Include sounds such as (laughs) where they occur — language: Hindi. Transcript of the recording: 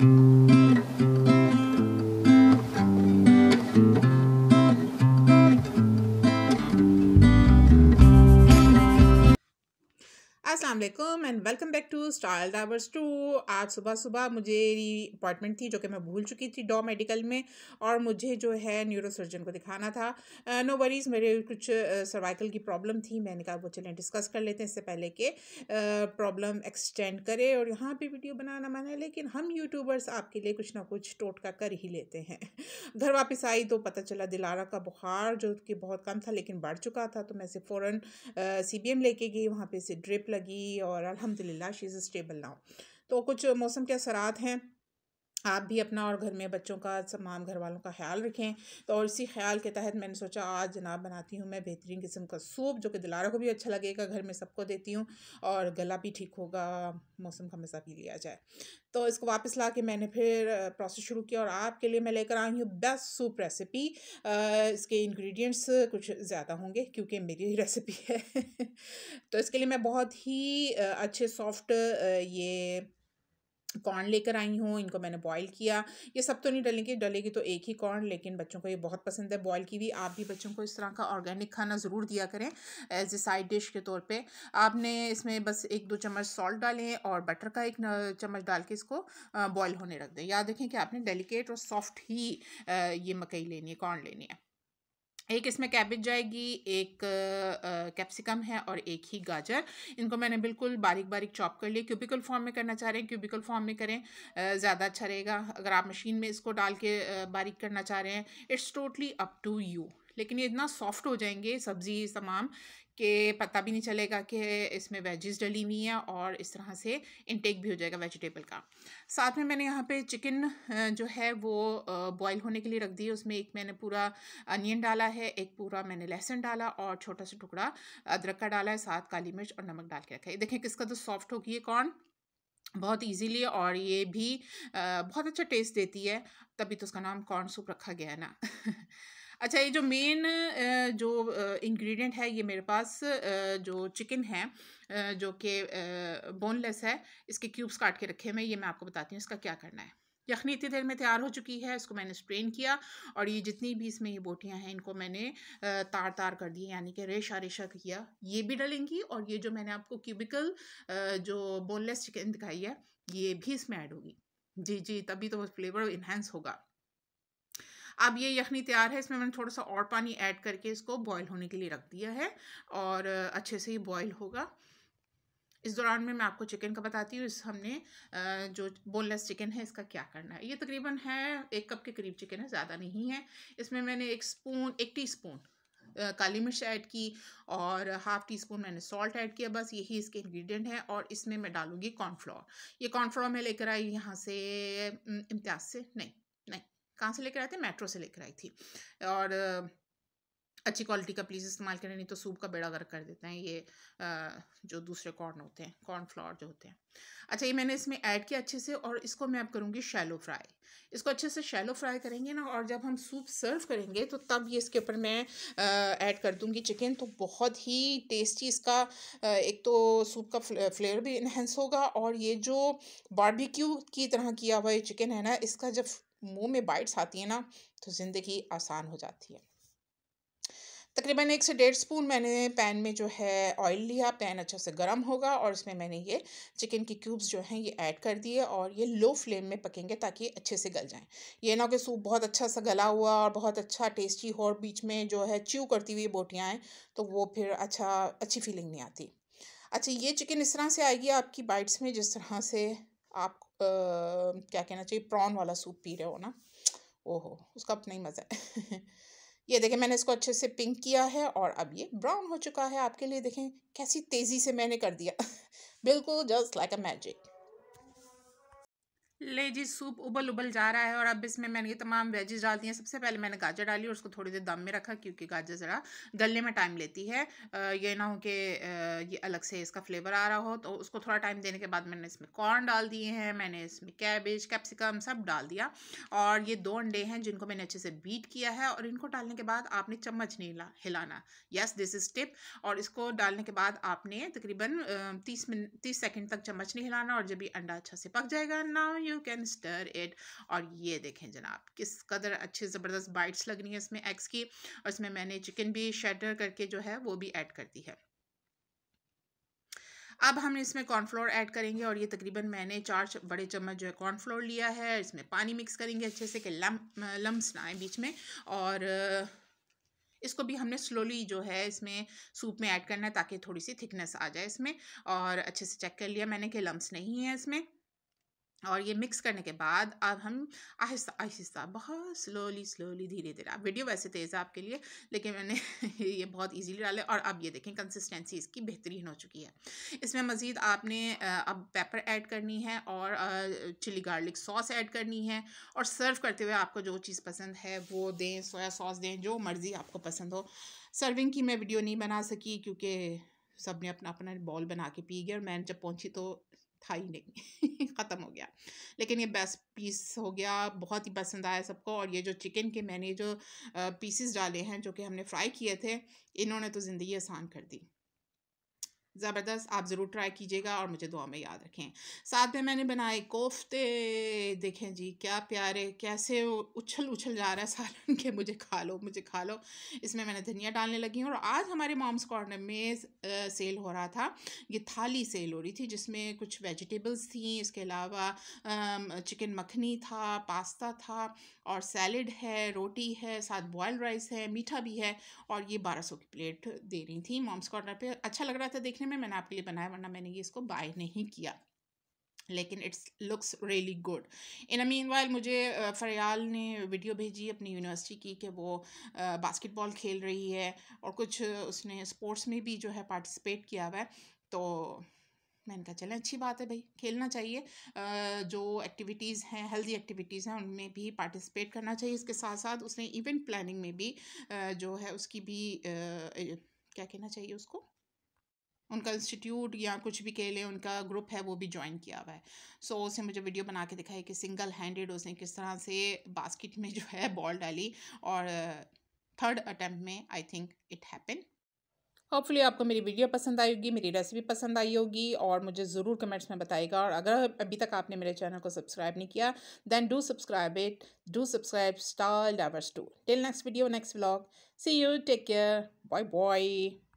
Mm-hmm. वालेकुम and welcome back to style डाबर्स टू आज सुबह सुबह मुझे अपॉइंटमेंट थी जो कि मैं भूल चुकी थी डॉ मेडिकल में और मुझे जो है न्यूरो सर्जन को दिखाना था नो uh, वरीज़ no मेरे कुछ सर्वाइकल की प्रॉब्लम थी मैंने कहा वो चलें डिस्कस कर लेते हैं इससे पहले कि प्रॉब्लम एक्सटेंड करे और यहाँ पर वीडियो बनाना मना है लेकिन हम यूट्यूबर्स आपके लिए कुछ ना कुछ टोटका कर ही लेते हैं (laughs) घर वापस आई तो पता चला दिलारा का बुखार जो कि बहुत कम था लेकिन बढ़ चुका था तो मैं इसे फ़ौरन सी लेके गई वहाँ पर इसे ड्रिप लगी और अलहमदिल्ला शी इज़ स्टेबल नाउ तो कुछ मौसम के असरात हैं आप भी अपना और घर में बच्चों का तमाम घर वालों का ख्याल रखें तो और इसी ख्याल के तहत मैंने सोचा आज जनाब बनाती हूँ मैं बेहतरीन किस्म का सूप जो कि दिलारा को भी अच्छा लगेगा घर में सबको देती हूँ और गला भी ठीक होगा मौसम का मज़ा भी लिया जाए तो इसको वापस ला के मैंने फिर प्रोसेस शुरू किया और आपके लिए मैं लेकर आई हूँ बेस्ट सूप रेसिपी इसके इंग्रेडिएंट्स कुछ ज़्यादा होंगे क्योंकि मेरी ही रेसिपी है (laughs) तो इसके लिए मैं बहुत ही अच्छे सॉफ्ट ये कॉर्न लेकर आई हूँ इनको मैंने बॉईल किया ये सब तो नहीं डलेंगे डलेगी तो एक ही कॉर्न लेकिन बच्चों को ये बहुत पसंद है बॉईल की भी आप भी बच्चों को इस तरह का ऑर्गेनिक खाना ज़रूर दिया करें एज ए साइड डिश के तौर पर आपने इसमें बस एक दो चम्मच सॉल्ट डालें और बटर का एक चम्मच डाल के इसको बॉयल होने रख दें याद रखें कि आपने डेलीकेट और सॉफ्ट ही ये मकई लेनी है कॉर्न लेनी है एक इसमें कैबिज जाएगी एक कैप्सिकम है और एक ही गाजर इनको मैंने बिल्कुल बारीक बारीक चॉप कर लिया क्यूबिकल फॉर्म में करना चाह रहे हैं क्यूबिकल फॉर्म में करें ज़्यादा अच्छा रहेगा अगर आप मशीन में इसको डाल के बारीक करना चाह रहे हैं it's totally up to you लेकिन ये इतना सॉफ्ट हो जाएंगे सब्ज़ी तमाम कि पता भी नहीं चलेगा कि इसमें वेजिस डली हुई हैं और इस तरह से इनटेक भी हो जाएगा वेजिटेबल का साथ में मैंने यहाँ पे चिकन जो है वो बॉईल होने के लिए रख है उसमें एक मैंने पूरा अनियन डाला है एक पूरा मैंने लहसुन डाला और छोटा सा टुकड़ा अदरक का डाला है साथ काली मिर्च और नमक डाल के रखा है देखें किसका तो सॉफ्ट होगी ये कॉर्न बहुत ईजीली और ये भी बहुत अच्छा टेस्ट देती है तभी तो उसका नाम कॉर्न सूप रखा गया है ना (laughs) अच्छा ये जो मेन जो इंग्रेडिएंट है ये मेरे पास जो चिकन है जो कि बोनलेस है इसके क्यूब्स काट के रखे हैं ये मैं आपको बताती हूँ इसका क्या करना है यखनी इतनी देर में तैयार हो चुकी है इसको मैंने स्ट्रेन किया और ये जितनी भी इसमें ये बोटियाँ हैं इनको मैंने तार तार कर दिए यानी कि रेशा रेशा किया ये भी डलेंगी और ये जो मैंने आपको क्यूबिकल जो बोनलेस चिकन दिखाई है ये भी इसमें ऐड होगी जी जी तभी तो फ्लेवर इन्हेंस होगा अब ये यखनी तैयार है इसमें मैंने थोड़ा सा और पानी ऐड करके इसको बॉयल होने के लिए रख दिया है और अच्छे से ही बॉयल होगा इस दौरान में मैं आपको चिकन का बताती हूँ इस हमने जो बोनलेस चिकन है इसका क्या करना है ये तकरीबन है एक कप के करीब चिकन है ज़्यादा नहीं है इसमें मैंने एक स्पून एक टी स्पून काली मिर्च ऐड की और हाफ़ टी स्पून मैंने सॉल्ट ऐड किया बस यही इसके इंग्रेडिएंट हैं और इसमें मैं डालूँगी कॉर्नफ्लोर ये कॉर्नफ्लोर मैं लेकर आई यहाँ से इम्तियाज से नहीं नहीं कहाँ से लेकर आए थे मेट्रो से लेकर आई थी और अच्छी क्वालिटी का प्लीज़ इस्तेमाल करें नहीं तो सूप का बेड़ा गर्क कर देते हैं ये जो दूसरे कॉर्न होते हैं कॉर्न फ्लावर जो होते हैं अच्छा ये मैंने इसमें ऐड किया अच्छे से और इसको मैं अब करूँगी शैलो फ्राई इसको अच्छे से शैलो फ्राई करेंगे ना और जब हम सूप सर्व करेंगे तो तब ये इसके ऊपर मैं ऐड कर दूँगी चिकन तो बहुत ही टेस्टी इसका एक तो सूप का फ्लेवर भी इन्हेंस होगा और ये जो बारबिक्यू की तरह किया हुआ ये चिकन है ना इसका जब मुंह में बाइट्स आती है ना तो ज़िंदगी आसान हो जाती है तकरीबन एक से डेढ़ स्पून मैंने पैन में जो है ऑयल लिया पैन अच्छा से गर्म होगा और इसमें मैंने ये चिकन की क्यूब्स जो हैं ये ऐड कर दिए और ये लो फ्लेम में पकेंगे ताकि अच्छे से गल जाएं ये ना कि सूप बहुत अच्छा सा गला हुआ और बहुत अच्छा टेस्टी हो और बीच में जो है च्यू करती हुई बोटियाँ आएँ तो वो फिर अच्छा अच्छी फीलिंग नहीं आती अच्छा ये चिकन इस तरह से आएगी आपकी बाइट्स में जिस तरह से आप आ, क्या कहना चाहिए प्रॉन वाला सूप पी रहे हो ना ओहो उसका अपना ही मज़ा है (laughs) ये देखें मैंने इसको अच्छे से पिंक किया है और अब ये ब्राउन हो चुका है आपके लिए देखें कैसी तेज़ी से मैंने कर दिया (laughs) बिल्कुल जस्ट लाइक अ मैजिक ले जी सूप उबल उबल जा रहा है और अब इसमें मैंने ये तमाम वेजेस डालती हैं सबसे पहले मैंने गाजर डाली और उसको थोड़ी देर दम में रखा क्योंकि गाजर ज़रा गलने में टाइम लेती है ये ना हो कि ये अलग से इसका फ्लेवर आ रहा हो तो उसको थोड़ा टाइम देने के बाद मैंने इसमें कॉर्न डाल दिए हैं मैंने इसमें कैबेज कैप्सिकम सब डाल दिया और ये दो अंडे हैं जिनको मैंने अच्छे से बीट किया है और इनको डालने के बाद आपने चम्मच नहीं हिलाना यस दिस इज़ टिप और इसको डालने के बाद आपने तकरीबन तीस मिनट तीस सेकेंड तक चम्मच नहीं हिलाना और जब ये अंडा अच्छा से पक जाएगा ना यू कैन स्टर इट और ये देखें जनाब किस कदर अच्छे ज़बरदस्त बाइट्स लग रही हैं इसमें एग्स की और इसमें मैंने चिकन भी शेडर करके जो है वो भी ऐड कर दी है अब हम इसमें कॉर्नफ्लोर ऐड करेंगे और ये तकरीबन मैंने चार बड़े चम्मच जो है कॉर्नफ्लोर लिया है इसमें पानी मिक्स करेंगे अच्छे से कि लम लम्स ना आए बीच में और इसको भी हमने स्लोली जो है इसमें सूप में ऐड करना है ताकि थोड़ी सी थिकनेस आ जाए इसमें और अच्छे से चेक कर लिया मैंने कि लम्स नहीं है इसमें और ये मिक्स करने के बाद अब हम आहिस्ता आहिस्ता बहुत स्लोली स्लोली धीरे धीरे आप वीडियो वैसे तेज़ है आपके लिए लेकिन मैंने (laughs) ये बहुत इजीली डाले और अब ये देखें कंसिस्टेंसी इसकी बेहतरीन हो चुकी है इसमें मज़ीद आपने अब पेपर ऐड करनी है और चिली गार्लिक सॉस ऐड करनी है और सर्व करते हुए आपको जो चीज़ पसंद है वो दें सोया सॉस दें जो मर्ज़ी आपको पसंद हो सर्विंग की मैं वीडियो नहीं बना सकी क्योंकि सब ने अपना अपना बॉल बना के पी गया और मैं जब पहुंची तो था ही नहीं (laughs) ख़त्म हो गया लेकिन ये बेस्ट पीस हो गया बहुत ही पसंद आया सबको और ये जो चिकन के मैंने जो पीसेस डाले हैं जो कि हमने फ्राई किए थे इन्होंने तो ज़िंदगी आसान कर दी ज़बरदस्त आप ज़रूर ट्राई कीजिएगा और मुझे दुआ में याद रखें साथ में मैंने बनाए कोफ्ते देखें जी क्या प्यारे कैसे उछल उछल जा रहा है सालन (laughs) के मुझे खा लो मुझे खा लो इसमें मैंने धनिया डालने लगी हूँ और आज हमारे मॉम्स कॉर्नर में सेल हो रहा था ये थाली सेल हो रही थी जिसमें कुछ वेजिटेबल्स थी इसके अलावा चिकन मखनी था पास्ता था और सैलड है रोटी है साथ बॉयल राइस है मीठा भी है और ये बारह सौ की प्लेट दे रही थी मॉम्स कॉर्नर पर अच्छा लग रहा था देखने में मैंने आपके लिए बनाया वरना मैंने ये इसको बाय नहीं किया लेकिन it's looks really good in meanwhile मुझे फ़रियाल ने वीडियो भेजी अपनी यूनिवर्सिटी की कि वो बास्केटबॉल खेल रही है और कुछ उसने स्पोर्ट्स में भी जो है पार्टिसिपेट किया हुआ है तो मैंने कहा चलें अच्छी बात है भाई खेलना चाहिए जो एक्टिविटीज़ हैं हेल्दी एक्टिविटीज़ हैं उनमें भी पार्टिसिपेट करना चाहिए इसके साथ साथ उसने इवेंट प्लानिंग में भी जो है उसकी भी क्या कहना चाहिए उसको उनका इंस्टीट्यूट या कुछ भी कह लें उनका ग्रुप है वो भी ज्वाइन किया हुआ है सो so, उसने मुझे वीडियो बना के दिखाई कि सिंगल हैंडेड उसने किस तरह से बास्केट में जो है बॉल डाली और थर्ड uh, अटैम्प्ट में I think it happen hopefully आपको मेरी वीडियो पसंद आई होगी मेरी रेसिपी पसंद आई होगी और मुझे ज़रूर कमेंट्स में बताएगा और अगर अभी तक आपने मेरे चैनल को सब्सक्राइब नहीं किया then do subscribe it do subscribe star डावर्स टू till next video next vlog see you take care bye bye